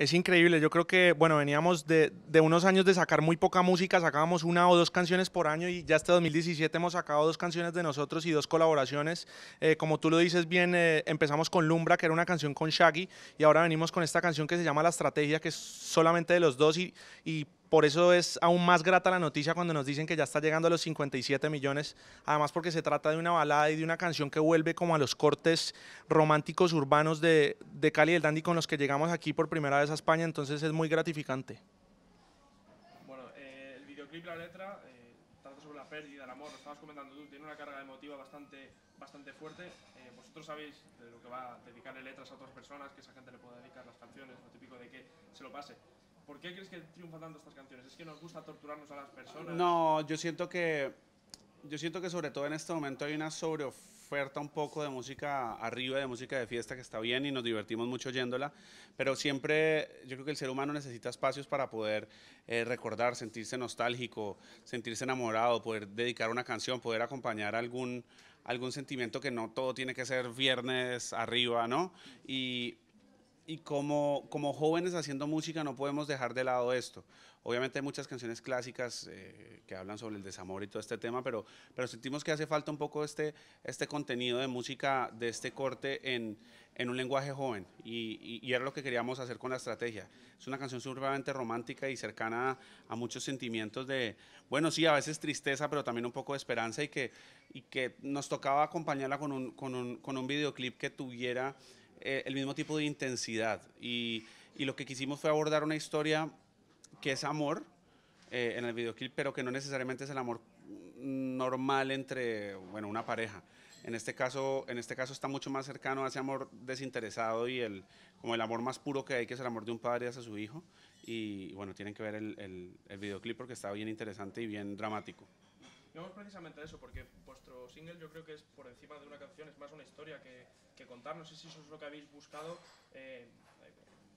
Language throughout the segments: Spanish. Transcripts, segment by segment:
Es increíble, yo creo que, bueno, veníamos de, unos años de sacar muy poca música, sacábamos una o dos canciones por año y ya este 2017 hemos sacado dos canciones de nosotros y dos colaboraciones. Eh, como tú lo dices bien, eh, empezamos con Lumbra, que era una canción con Shaggy, y ahora venimos con esta canción que se llama La Estrategia, que es solamente de los dos y por eso es aún más grata la noticia cuando nos dicen que ya está llegando a los 57 millones, además porque se trata de una balada y de una canción que vuelve como a los cortes románticos urbanos de, de Cali y del Dandy con los que llegamos aquí por primera vez a España, entonces es muy gratificante. Bueno, eh, el videoclip, la letra, eh, trata sobre la pérdida, el amor, lo estabas comentando tú, tiene una carga emotiva bastante, bastante fuerte. Eh, vosotros sabéis de lo que va a dedicarle letras a otras personas, que esa gente le pueda dedicar las canciones, lo típico de que se lo pase ¿Por qué crees que triunfan tanto estas canciones? ¿Es que nos gusta torturarnos a las personas? No, yo siento que, yo siento que sobre todo en este momento hay una sobreoferta un poco de música arriba, de música de fiesta que está bien y nos divertimos mucho oyéndola, pero siempre yo creo que el ser humano necesita espacios para poder eh, recordar, sentirse nostálgico, sentirse enamorado, poder dedicar una canción, poder acompañar algún, algún sentimiento que no todo tiene que ser viernes arriba, ¿no? Y y como, como jóvenes haciendo música no podemos dejar de lado esto. Obviamente hay muchas canciones clásicas eh, que hablan sobre el desamor y todo este tema, pero, pero sentimos que hace falta un poco este, este contenido de música de este corte en, en un lenguaje joven y, y, era lo que queríamos hacer con la estrategia. Es una canción sumamente romántica y cercana a, a, muchos sentimientos de, bueno, sí, a veces tristeza, pero también un poco de esperanza y que, y que nos tocaba acompañarla con un, con un, con un videoclip que tuviera... Eh, el mismo tipo de intensidad. Y, lo que quisimos fue abordar una historia que es amor eh, en el videoclip, pero que no necesariamente es el amor normal entre, una pareja. En este caso, en este caso está mucho más cercano a ese amor desinteresado y el, como el amor más puro que hay, que es el amor de un padre hacia su hijo. Y bueno, tienen que ver el videoclip porque está bien interesante y bien dramático vamos precisamente eso, porque vuestro single yo creo que es por encima de una canción, es más una historia que, que contar. No sé si eso es lo que habéis buscado eh,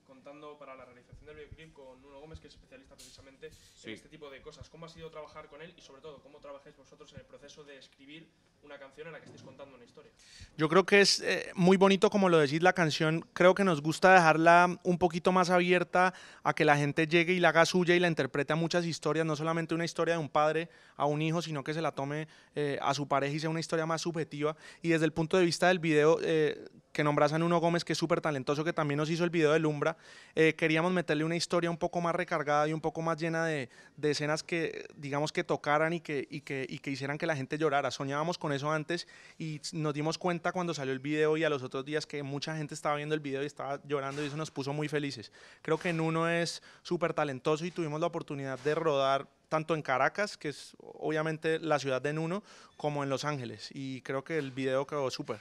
contando para la realización del videoclip con Nuno Gómez, que es especialista precisamente en este tipo de cosas. ¿Cómo ha sido trabajar con él y sobre todo cómo trabajáis vosotros en el proceso de escribir una canción en la que estéis contando una historia? Yo creo que es eh, muy bonito como lo decís la canción. Creo que nos gusta dejarla un poquito más abierta a que la gente llegue y la haga suya y la interprete a muchas historias, no solamente una historia de un padre a un hijo, sino que se la tome eh, a su pareja y sea una historia más subjetiva. Y desde el punto de vista del video eh, que nombras a Nuno Gómez, que es súper talentoso, que también nos hizo el video de Lumbra, eh, queríamos meterle una historia un poco más recargada y un poco más llena de, escenas que, digamos, que tocaran y que, que, y que hicieran que la gente llorara. Soñábamos con eso antes y nos dimos cuenta cuando salió el video y a los otros días que mucha gente estaba viendo el video y estaba llorando y eso nos puso muy felices. Creo que Nuno es súper talentoso y tuvimos la oportunidad de rodar tanto en Caracas, que es obviamente la ciudad de Nuno, como en Los Ángeles. Y creo que el video quedó súper.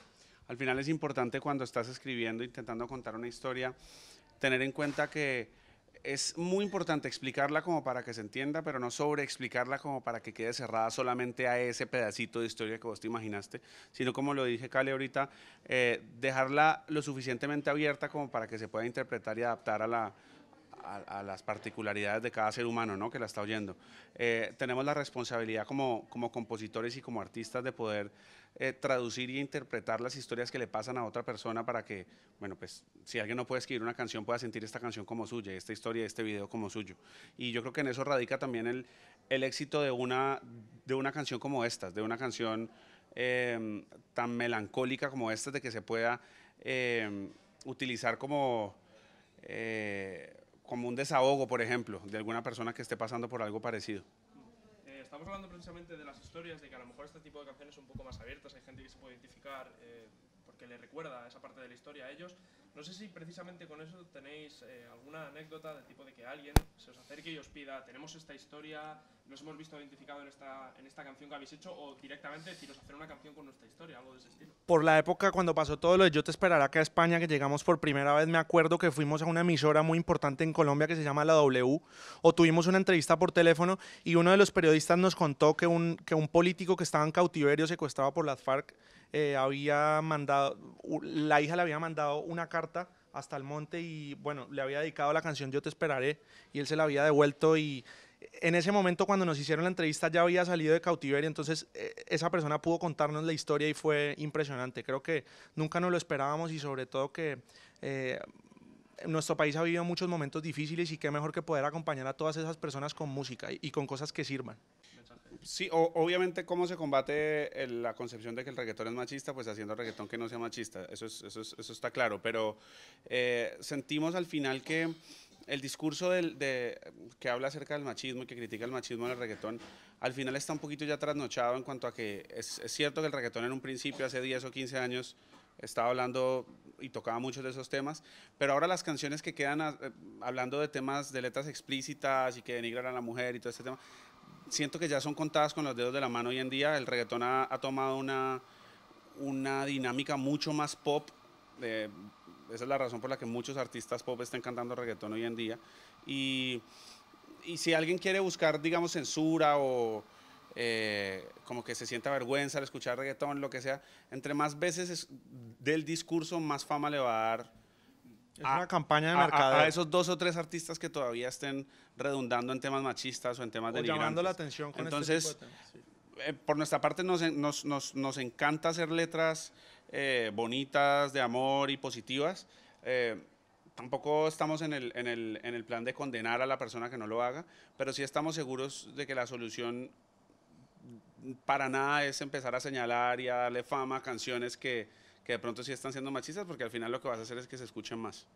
Al final es importante cuando estás escribiendo, intentando contar una historia, tener en cuenta que es muy importante explicarla como para que se entienda, pero no sobre explicarla como para que quede cerrada solamente a ese pedacito de historia que vos te imaginaste, sino como lo dije Cale ahorita, eh, dejarla lo suficientemente abierta como para que se pueda interpretar y adaptar a la, a, las particularidades de cada ser humano ¿no? que la está oyendo. Eh, tenemos la responsabilidad como, como compositores y como artistas de poder eh, traducir y interpretar las historias que le pasan a otra persona para que, bueno, pues si alguien no puede escribir una canción, pueda sentir esta canción como suya, esta historia, este video como suyo. Y yo creo que en eso radica también el, el éxito de una, de una canción como estas, de una canción eh, tan melancólica como esta, de que se pueda utilizar como como un desahogo, por ejemplo, de alguna persona que esté pasando por algo parecido. Eh, estamos hablando precisamente de las historias, de que a lo mejor este tipo de canciones son un poco más abiertas, hay gente que se puede identificar eh, porque le recuerda esa parte de la historia a ellos. No sé si precisamente con eso tenéis eh, alguna anécdota del tipo de que alguien se os acerque y os pida, tenemos esta historia, nos hemos visto identificado en esta, en esta canción que habéis hecho, o directamente deciros hacer una canción con nuestra historia, algo de ese estilo. Por la época cuando pasó todo lo de Yo te esperaré que a España, que llegamos por primera vez, me acuerdo que fuimos a una emisora muy importante en Colombia que se llama La W, o tuvimos una entrevista por teléfono y uno de los periodistas nos contó que un, que un político que estaba en cautiverio secuestrado por las FARC, eh, había mandado, la hija le había mandado una carta hasta el monte y bueno, le había dedicado la canción Yo te esperaré y él se la había devuelto y eh, en ese momento cuando nos hicieron la entrevista ya había salido de cautiverio, entonces eh, esa persona pudo contarnos la historia y fue impresionante. Creo que nunca nos lo esperábamos y sobre todo que eh, nuestro país ha vivido muchos momentos difíciles y qué mejor que poder acompañar a todas esas personas con música y con cosas que sirvan sí, obviamente, ¿cómo se combate eh, la concepción de que el reggaetón es machista? Pues haciendo reggaetón que no sea machista, eso, está claro, pero eh, sentimos al final que el discurso que habla acerca del machismo y que critica el machismo en el reggaetón, al final está un poquito ya trasnochado en cuanto a que es, cierto que el reggaetón en un principio, hace 10 o 15 años, estaba hablando y tocaba muchos de esos temas, pero ahora las canciones que quedan eh, hablando de temas de letras explícitas y que denigran a la mujer y todo ese tema, siento que ya son contadas con los dedos de la mano hoy en día. El reggaetón ha, tomado una, una dinámica mucho más pop. Eh, esa es la razón por la que muchos artistas pop están cantando reggaetón hoy en día. Y, si alguien quiere buscar, digamos, censura o eh, como que se sienta vergüenza al escuchar reggaetón, lo que sea, entre más veces es, del discurso, más fama le va a dar es a, una campaña de mercado. A, esos dos o tres artistas que todavía estén redundando en temas machistas o en temas de llamando la atención con Entonces, este tipo de temas, eh, por nuestra parte nos, nos, nos, nos encanta hacer letras eh, bonitas, de amor y positivas. Eh, tampoco estamos en el, en, el, en el plan de condenar a la persona que no lo haga, pero sí estamos seguros de que la solución para nada es empezar a señalar y a darle fama a canciones que que de pronto sí están siendo machistas, porque al final lo que vas a hacer es que se escuchen más.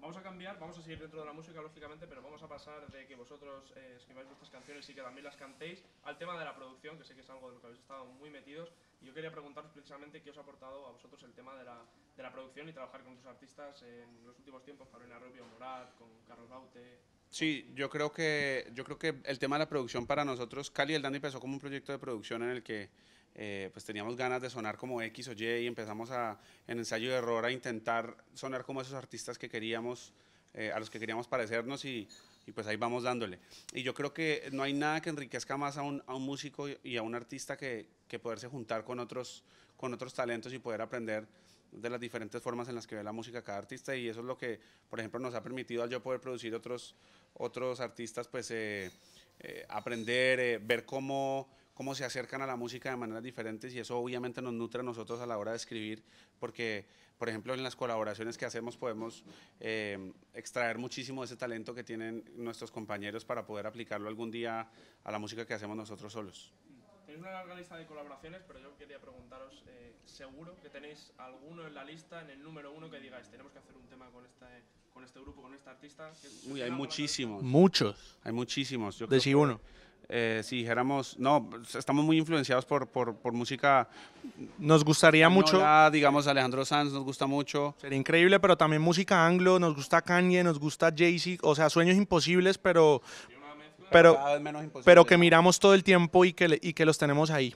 Vamos a cambiar, vamos a seguir dentro de la música, lógicamente, pero vamos a pasar de que vosotros eh, escribáis vuestras canciones y que también las cantéis al tema de la producción, que sé que es algo de lo que habéis estado muy metidos. Y yo quería preguntaros precisamente qué os ha aportado a vosotros el tema de la, de la producción y trabajar con otros artistas en los últimos tiempos, Carolina Rubio, Morat, con Carlos Baute. Sí, yo creo que yo creo que el tema de la producción para nosotros, Cali y el Dandy empezó como un proyecto de producción en el que eh, pues teníamos ganas de sonar como X o Y y empezamos a, en ensayo de error a intentar sonar como esos artistas que queríamos, eh, a los que queríamos parecernos y, pues ahí vamos dándole. Y yo creo que no hay nada que enriquezca más a un, músico y a un artista que, poderse juntar con otros, con otros talentos y poder aprender de las diferentes formas en las que ve la música cada artista y eso es lo que, por ejemplo, nos ha permitido al yo poder producir otros, otros artistas, pues eh, aprender, ver cómo cómo se acercan a la música de maneras diferentes y eso obviamente nos nutre a nosotros a la hora de escribir, porque, por ejemplo, en las colaboraciones que hacemos podemos eh, extraer muchísimo de ese talento que tienen nuestros compañeros para poder aplicarlo algún día a la música que hacemos nosotros solos. Tenéis una larga lista de colaboraciones, pero yo quería preguntaros, eh, seguro que tenéis alguno en la lista, en el número uno, que digáis, tenemos que hacer un tema con este, con este grupo, con este artista. Uy, hay muchísimos. Muchos. Hay muchísimos. Yo Decí creo uno. Eh, si dijéramos, no, estamos muy influenciados por, por, por música. Nos gustaría mucho. digamos, Alejandro Sanz nos gusta mucho. Sería increíble, pero también música anglo, nos gusta Kanye, nos gusta Jay-Z, o sea, sueños imposibles, pero pero, Pero que miramos todo el tiempo y que, y que los tenemos ahí.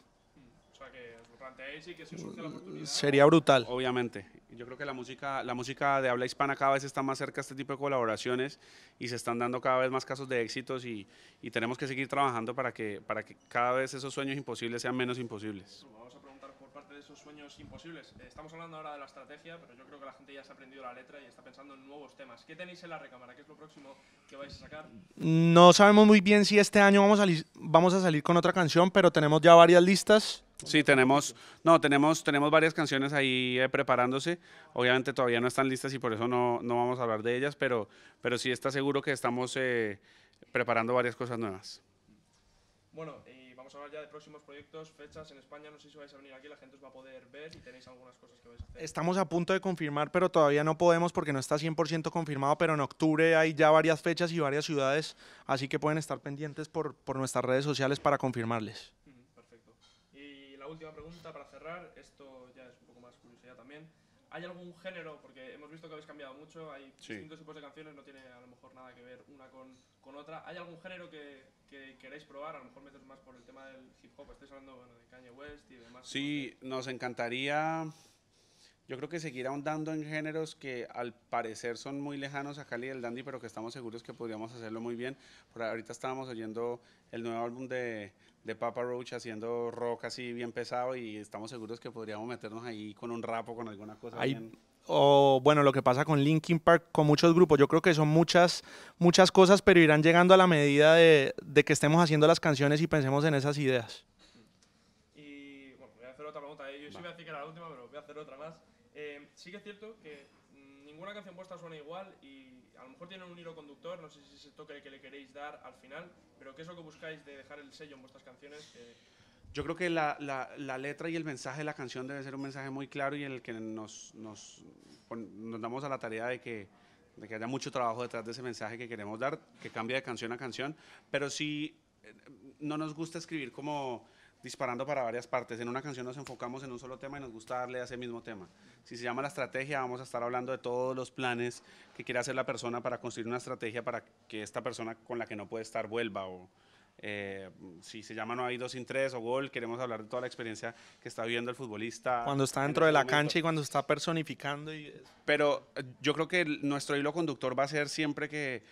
Sería brutal. Obviamente. Yo creo que la música, la música de habla hispana cada vez está más cerca a este tipo de colaboraciones y se están dando cada vez más casos de éxitos y, y tenemos que seguir trabajando para que, para que cada vez esos sueños imposibles sean menos imposibles de esos sueños imposibles. Eh, estamos hablando ahora de la estrategia, pero yo creo que la gente ya se ha aprendido la letra y está pensando en nuevos temas. ¿Qué tenéis en la recámara? ¿Qué es lo próximo que vais a sacar? No sabemos muy bien si este año vamos a, vamos a salir con otra canción, pero tenemos ya varias listas. Sí, tenemos, no, tenemos, tenemos varias canciones ahí eh, preparándose. Obviamente todavía no están listas y por eso no, no, vamos a hablar de ellas, pero, pero sí está seguro que estamos eh, preparando varias cosas nuevas. Bueno, vamos a hablar ya de próximos proyectos, fechas en España. No sé si vais a venir aquí, la gente os va a poder ver y tenéis algunas cosas que vais a hacer. Estamos a punto de confirmar, pero todavía no podemos porque no está 100% confirmado. Pero en octubre hay ya varias fechas y varias ciudades, así que pueden estar pendientes por, nuestras redes sociales para confirmarles. Perfecto. Y la última pregunta para cerrar, esto ya es un poco más curiosidad también. ¿Hay algún género? Porque hemos visto que habéis cambiado mucho, hay distintos tipos de canciones, no tiene a lo mejor nada que ver una con, con otra. ¿Hay algún género que, que, queréis probar? A lo mejor meteros más por el tema del hip hop, estáis hablando bueno, de Kanye West y demás. Sí, nos encantaría yo creo que seguir ahondando en géneros que al parecer son muy lejanos a Cali el Dandy, pero que estamos seguros que podríamos hacerlo muy bien. Por ahorita estábamos oyendo el nuevo álbum de, Papa Roach haciendo rock así bien pesado y estamos seguros que podríamos meternos ahí con un rapo, con alguna cosa. bien. O bueno, lo que pasa con Linkin Park, con muchos grupos, yo creo que son muchas, muchas cosas, pero irán llegando a la medida de, de que estemos haciendo las canciones y pensemos en esas ideas pregunta. Eh. Yo sí voy a decir que era la última, pero voy a hacer otra más. Eh, sí que es cierto que mm, ninguna canción vuestra suena igual y a lo mejor tienen un hilo conductor, no sé si es el toque que le queréis dar al final, pero ¿qué es lo que buscáis de dejar el sello en vuestras canciones? yo creo que la, la, letra y el mensaje de la canción debe ser un mensaje muy claro y en el que nos, nos, nos damos a la tarea de que, de que haya mucho trabajo detrás de ese mensaje que queremos dar, que cambia de canción a canción, pero si eh, no nos gusta escribir como disparando para varias partes. En una canción nos enfocamos en un solo tema y nos gusta darle a ese mismo tema. Si se llama la estrategia, vamos a estar hablando de todos los planes que quiere hacer la persona para construir una estrategia para que esta persona con la que no puede estar vuelva o eh, si se llama no hay dos sin tres o gol, queremos hablar de toda la experiencia que está viviendo el futbolista. Cuando está dentro este de la cancha y cuando está personificando. Pero eh, yo creo que nuestro hilo conductor va a ser siempre que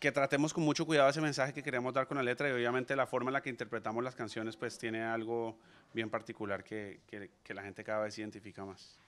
que tratemos con mucho cuidado ese mensaje que queremos dar con la letra y obviamente la forma en la que interpretamos las canciones pues tiene algo bien particular que, que la gente cada vez identifica más.